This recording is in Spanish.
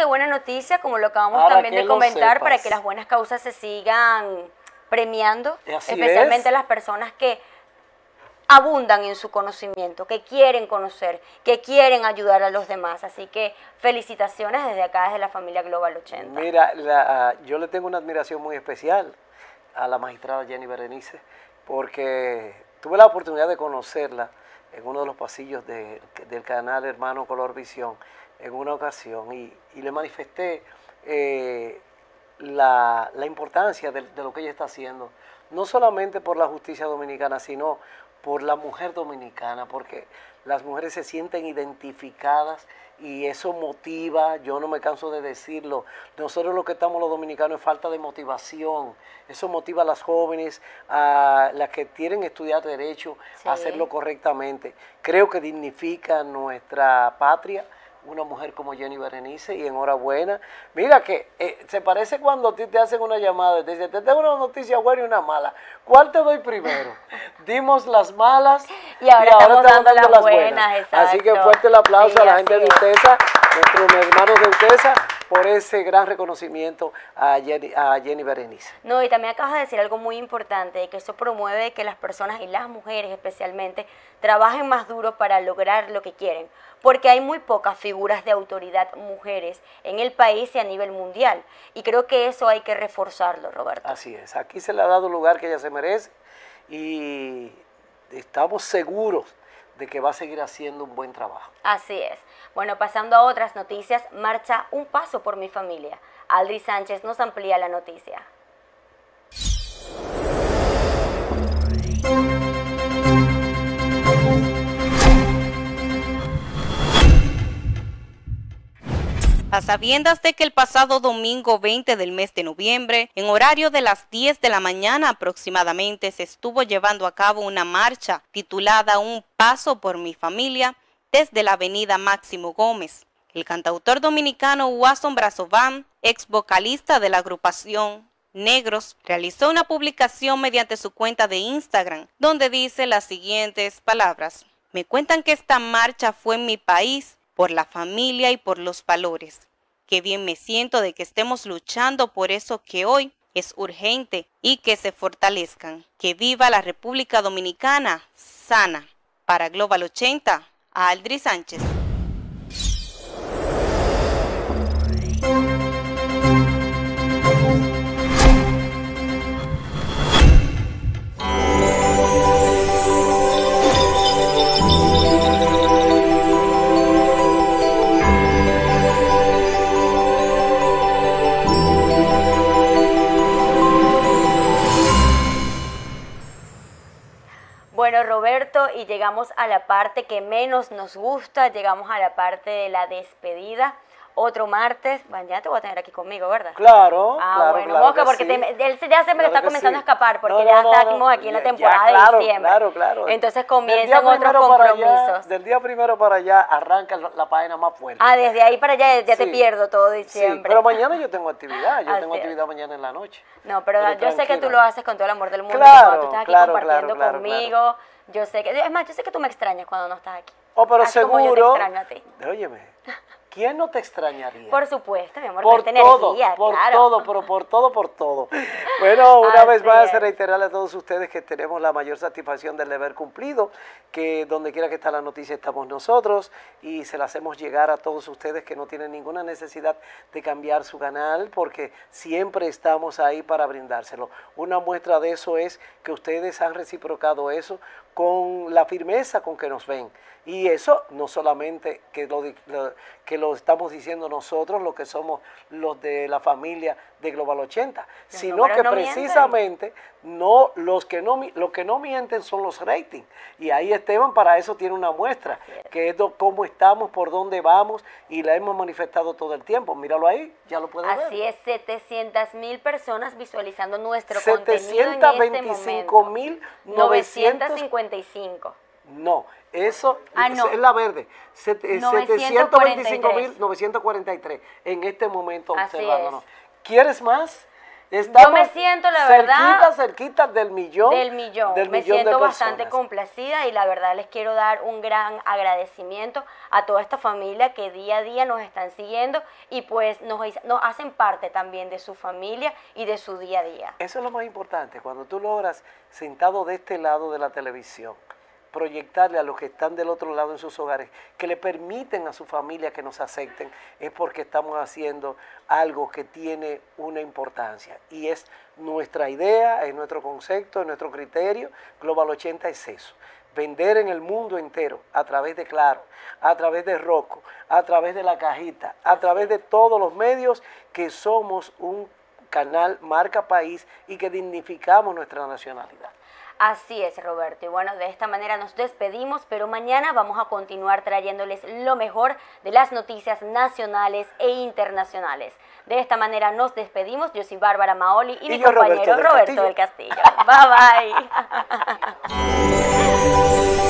qué buena noticia, como lo acabamos también de comentar, para que las buenas causas se sigan premiando, especialmente las personas que abundan en su conocimiento, que quieren conocer, que quieren ayudar a los demás. Así que felicitaciones desde acá, desde la familia Global 80. Mira, ah, yo le tengo una admiración muy especial a la magistrada Jenny Berenice, porque tuve la oportunidad de conocerla en uno de los pasillos del canal Hermano Color Visión en una ocasión y, le manifesté eh, la, importancia de, lo que ella está haciendo, no solamente por la justicia dominicana, sino por la mujer dominicana, porque las mujeres se sienten identificadas y eso motiva, yo no me canso de decirlo, nosotros lo que estamos los dominicanos es falta de motivación, eso motiva a las jóvenes, a las que quieren estudiar derecho, a hacerlo correctamente. Creo que dignifica nuestra patria una mujer como Jenny Berenice y enhorabuena. Mira que eh, se parece cuando a ti te hacen una llamada y te dicen, te tengo una noticia buena y una mala. ¿Cuál te doy primero? Dimos las malas y ahora, te dando, las, buenas. Así que fuerte el aplauso a la gente de Utesa, nuestros hermanos de Utesa por ese gran reconocimiento a Jenny, a Berenice. No, y también acabas de decir algo muy importante, que eso promueve que las personas y las mujeres especialmente trabajen más duro para lograr lo que quieren, porque hay muy pocas figuras de autoridad mujeres en el país y a nivel mundial, y creo que eso hay que reforzarlo, Roberto. Así es, aquí se le ha dado el lugar que ella se merece y estamos seguros de que va a seguir haciendo un buen trabajo. Así es. Bueno, pasando a otras noticias, marcha Un Paso por mi familia. Aldri Sánchez nos amplía la noticia. A sabiendas de que el pasado domingo 20 del mes de noviembre, en horario de las 10 de la mañana aproximadamente, se estuvo llevando a cabo una marcha titulada Un paso por mi familia desde la avenida Máximo Gómez. El cantautor dominicano Watson Brazovan, ex vocalista de la agrupación Negros, realizó una publicación mediante su cuenta de Instagram, donde dice las siguientes palabras. Me cuentan que esta marcha fue en mi país por la familia y por los valores. Qué bien me siento de que estemos luchando por eso que hoy es urgente y que se fortalezcan. Que viva la República Dominicana sana. Para Global 80, Aldri Sánchez. Roberto y llegamos a la parte que menos nos gusta, llegamos a la parte de la despedida otro martes. Bueno, ya te voy a tener aquí conmigo, ¿verdad? Claro. Ah, claro, bueno, porque él ya se me está comenzando a escapar, porque ya está estamos aquí en la temporada de diciembre. Claro, claro. Entonces comienzan otros compromisos. del día primero para allá arranca la, página más fuerte. Ah, desde ahí para allá ya te pierdo todo diciembre. pero mañana yo tengo actividad, yo ah, tengo actividad mañana en la noche. No, pero, yo sé que tú lo haces con todo el amor del mundo. Claro, tú estás aquí compartiendo conmigo. Yo sé que, es más, yo sé que tú me extrañas cuando no estás aquí. Oh, pero seguro. Como yo te extraño a ti. Óyeme. ¿quién no te extrañaría? Por supuesto, mi amor, por todo, por todo, por todo, por todo. Bueno, una ah, vez más reiterarle a todos ustedes que tenemos la mayor satisfacción del deber cumplido, que donde quiera que está la noticia estamos nosotros y se la hacemos llegar a todos ustedes que no tienen ninguna necesidad de cambiar su canal porque siempre estamos ahí para brindárselo. Una muestra de eso es que ustedes han reciprocado eso con la firmeza con que nos ven. Y eso no solamente que lo, que lo estamos diciendo nosotros, los que somos los de la familia de Global 80, sino que precisamente no, los que no, lo que no mienten son los ratings. Y ahí Esteban para eso tiene una muestra, que es cómo estamos, por dónde vamos, y la hemos manifestado todo el tiempo. Míralo ahí, ya lo puedes ver. Así es, 700 mil personas visualizando nuestro 725, contenido. 725 este mil 955. No, eso ah, no. es la verde. Eh, mil 943 en este momento observándonos. ¿Quieres más? yo me siento, la verdad. Cerquita, cerquita del millón. Del millón. me siento bastante complacida y la verdad les quiero dar un gran agradecimiento a toda esta familia que día a día nos están siguiendo y pues nos, nos hacen parte también de su familia y de su día a día. Eso es lo más importante, cuando tú logras sentado de este lado de la televisión proyectarle a los que están del otro lado en sus hogares, que le permiten a su familia que nos acepten, es porque estamos haciendo algo que tiene una importancia. Y es nuestra idea, es nuestro concepto, es nuestro criterio. Global 80 es eso. Vender en el mundo entero, a través de Claro, a través de roco a través de La Cajita, a través de todos los medios que somos un canal marca país y que dignificamos nuestra nacionalidad. Así es, Roberto. Y bueno, de esta manera nos despedimos, pero mañana vamos a continuar trayéndoles lo mejor de las noticias nacionales e internacionales. De esta manera nos despedimos. Yo soy Bárbara Maoli y, mi compañero Roberto Del Castillo. bye bye.